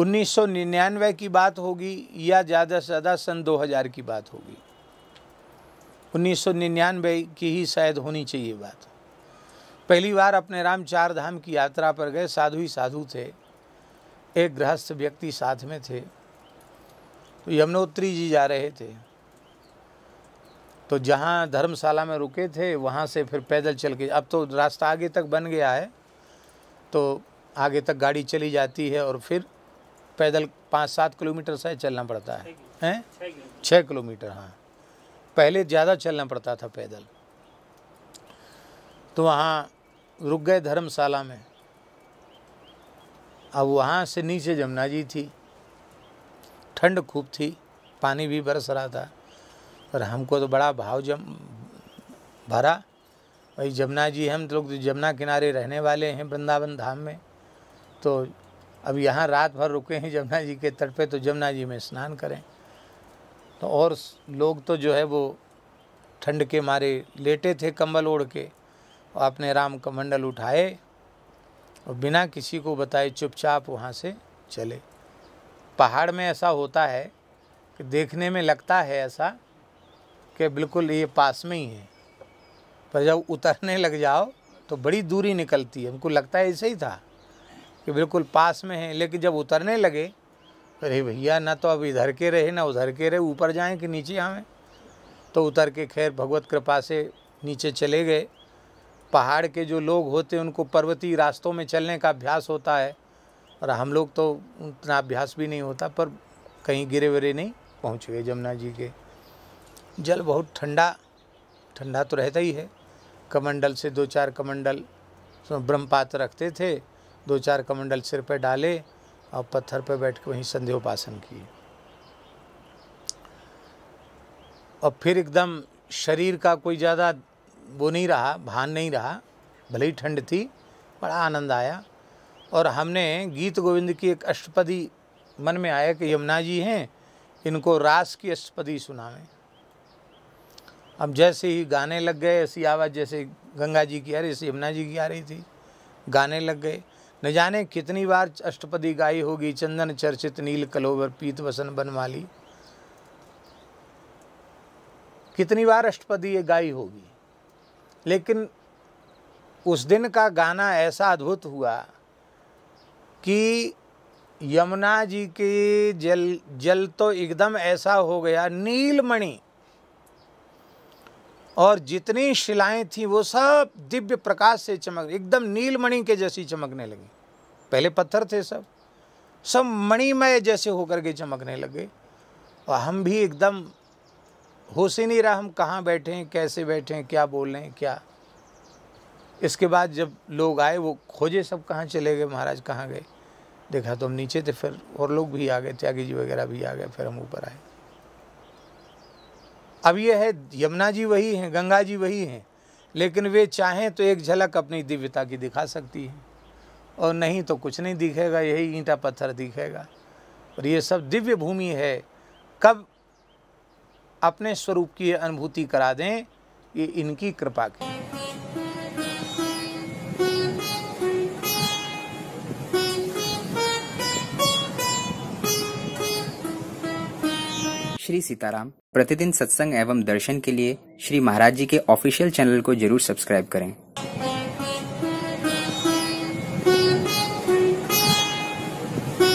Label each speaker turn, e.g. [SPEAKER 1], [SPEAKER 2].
[SPEAKER 1] 1999 की बात होगी या ज़्यादा से ज़्यादा सन 2000 की बात होगी 1999 की ही शायद होनी चाहिए बात पहली बार अपने राम चार धाम की यात्रा पर गए साधु ही साधु थे एक गृहस्थ व्यक्ति साथ में थे तो यमुनोत्री जी जा रहे थे तो जहाँ धर्मशाला में रुके थे वहाँ से फिर पैदल चल के अब तो रास्ता आगे तक बन गया है तो आगे तक गाड़ी चली जाती है और फिर पैदल पाँच सात किलोमीटर से चलना पड़ता है हैं छः किलोमीटर हाँ पहले ज़्यादा चलना पड़ता था पैदल तो वहाँ रुक गए धर्मशाला में अब वहाँ से नीचे जमुना जी थी ठंड खूब थी पानी भी बरस रहा था और हमको तो बड़ा भाव जम भरा भाई जमुना जी हम लोग तो जमुना किनारे रहने वाले हैं वृंदावन धाम में तो अब यहाँ रात भर रुके हैं जमुना जी के तट पे तो जमुना जी में स्नान करें तो और लोग तो जो है वो ठंड के मारे लेटे थे कंबल ओढ़ के और अपने राम कमंडल उठाए और बिना किसी को बताए चुपचाप वहाँ से चले पहाड़ में ऐसा होता है कि देखने में लगता है ऐसा कि बिल्कुल ये पास में ही है पर जब उतरने लग जाओ तो बड़ी दूरी निकलती है हमको लगता है ऐसे ही था कि बिल्कुल पास में है लेकिन जब उतरने लगे अरे भैया ना तो अब इधर के रहे ना उधर के रहे ऊपर जाएं कि नीचे आवे तो उतर के खैर भगवत कृपा से नीचे चले गए पहाड़ के जो लोग होते हैं उनको पर्वतीय रास्तों में चलने का अभ्यास होता है और हम लोग तो उतना अभ्यास भी नहीं होता पर कहीं गिरे वरे नहीं पहुँच गए जमुना जी के जल बहुत ठंडा ठंडा तो रहता ही है कमंडल से दो चार कमंडल ब्रह्मपात रखते थे दो चार कमंडल सिर पे डाले और पत्थर पे बैठ के वहीं उपासन की और फिर एकदम शरीर का कोई ज़्यादा वो नहीं रहा भान नहीं रहा भले ही ठंड थी बड़ा आनंद आया और हमने गीत गोविंद की एक अष्टपदी मन में आया कि यमुना जी हैं इनको रास की अष्टपदी सुनावें अब जैसे ही गाने लग गए ऐसी आवाज़ जैसे गंगा जी की आ रही जैसे यमुना जी की आ रही थी गाने लग गए न जाने कितनी बार अष्टपदी गाई होगी चंदन चर्चित नील कलोवर पीत वसन बनवाली कितनी बार अष्टपदी ये गाई होगी लेकिन उस दिन का गाना ऐसा अद्भुत हुआ कि यमुना जी के जल जल तो एकदम ऐसा हो गया नीलमणि और जितनी शिलाएं थी वो सब दिव्य प्रकाश से चमक एकदम नीलमणि के जैसी चमकने लगी पहले पत्थर थे सब सब मणिमय जैसे होकर के चमकने लगे और हम भी एकदम होश ही नहीं रहा हम कहाँ बैठे हैं कैसे बैठे हैं क्या बोल रहे हैं क्या इसके बाद जब लोग आए वो खोजे सब कहाँ चले गए महाराज कहाँ गए देखा तो हम नीचे थे फिर और लोग भी आ गए त्यागी जी वगैरह भी आ गए फिर हम ऊपर आए अब ये है यमुना जी वही हैं गंगा जी वही हैं लेकिन वे चाहें तो एक झलक अपनी दिव्यता की दिखा सकती हैं और नहीं तो कुछ नहीं दिखेगा यही ईंटा पत्थर दिखेगा और ये सब दिव्य भूमि है कब अपने स्वरूप की अनुभूति करा दें ये इनकी कृपा की श्री सीताराम प्रतिदिन सत्संग एवं दर्शन के लिए श्री महाराज जी के ऑफिशियल चैनल को जरूर सब्सक्राइब करें